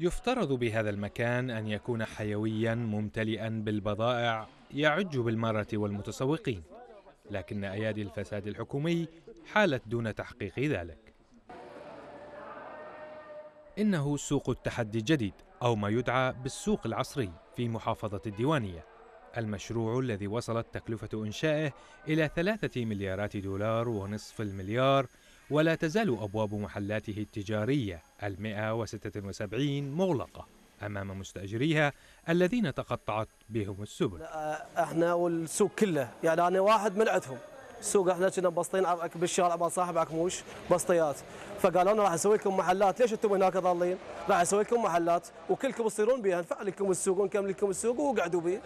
يفترض بهذا المكان أن يكون حيويا ممتلئا بالبضائع يعج بالمارة والمتسوقين لكن أيادي الفساد الحكومي حالت دون تحقيق ذلك إنه سوق التحدي الجديد أو ما يدعى بالسوق العصري في محافظة الديوانية المشروع الذي وصلت تكلفة إنشائه إلى ثلاثة مليارات دولار ونصف المليار ولا تزال أبواب محلاته التجارية المئة وستة وسبعين مغلقة أمام مستأجريها الذين تقطعت بهم السبل احنا والسوق كله يعني أنا واحد من عندهم السوق احنا كنا بسطين بالشارع مع صاحب عكموش بسطيات فقالوا لنا راح اسوي لكم محلات ليش انتم هناك ضالين؟ راح اسوي لكم محلات وكلكم تصيرون بها نفعل لكم السوق ونكمل لكم السوق وقعدوا به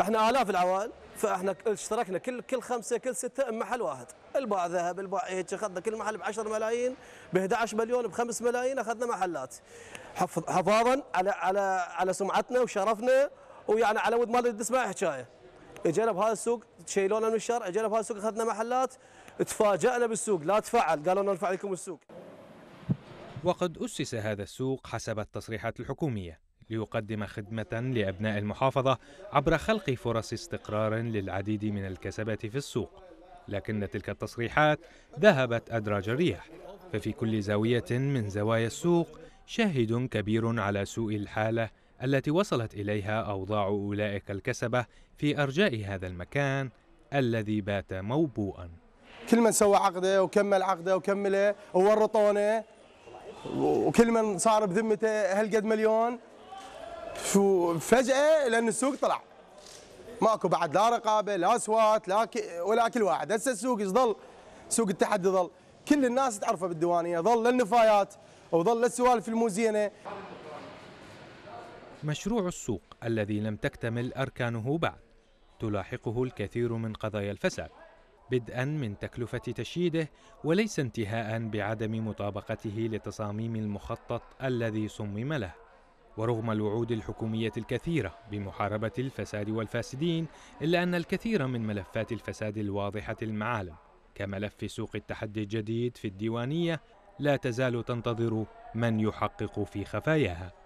احنا الاف العوائل فاحنا اشتركنا كل كل خمسه كل سته محل واحد الباع ذهب الباع هيك اخذنا كل محل ب 10 ملايين ب 11 مليون ب 5 ملايين اخذنا محلات حفاظا على على على سمعتنا وشرفنا ويعني على ود ما تسمع حكايه اجينا بهذا السوق شيلونا من الشارع اجينا بهذا السوق اخذنا محلات تفاجئنا بالسوق لا تفعل قالوا لنا نرفع لكم السوق وقد أسس هذا السوق حسب التصريحات الحكومية ليقدم خدمة لأبناء المحافظة عبر خلق فرص استقرار للعديد من الكسبات في السوق لكن تلك التصريحات ذهبت أدراج الرياح ففي كل زاوية من زوايا السوق شاهد كبير على سوء الحالة التي وصلت إليها أوضاع أولئك الكسبة في أرجاء هذا المكان الذي بات موبوءا كل من سوى عقده وكمل عقده وكمله وورطونه وكل من صار بذمته هالقد مليون شو فجأة لأن السوق طلع ماكو بعد لا رقابة لا أصوات لا ك... ولا كل واحد هسه السوق يظل سوق التحدي ظل كل الناس تعرفه بالديوانية ظل للنفايات وظل للسوالف الموزينة مشروع السوق الذي لم تكتمل أركانه بعد تلاحقه الكثير من قضايا الفساد بدءا من تكلفة تشييده وليس انتهاء بعدم مطابقته لتصاميم المخطط الذي صمم له ورغم الوعود الحكومية الكثيرة بمحاربة الفساد والفاسدين إلا أن الكثير من ملفات الفساد الواضحة المعالم كملف سوق التحدي الجديد في الديوانية لا تزال تنتظر من يحقق في خفاياها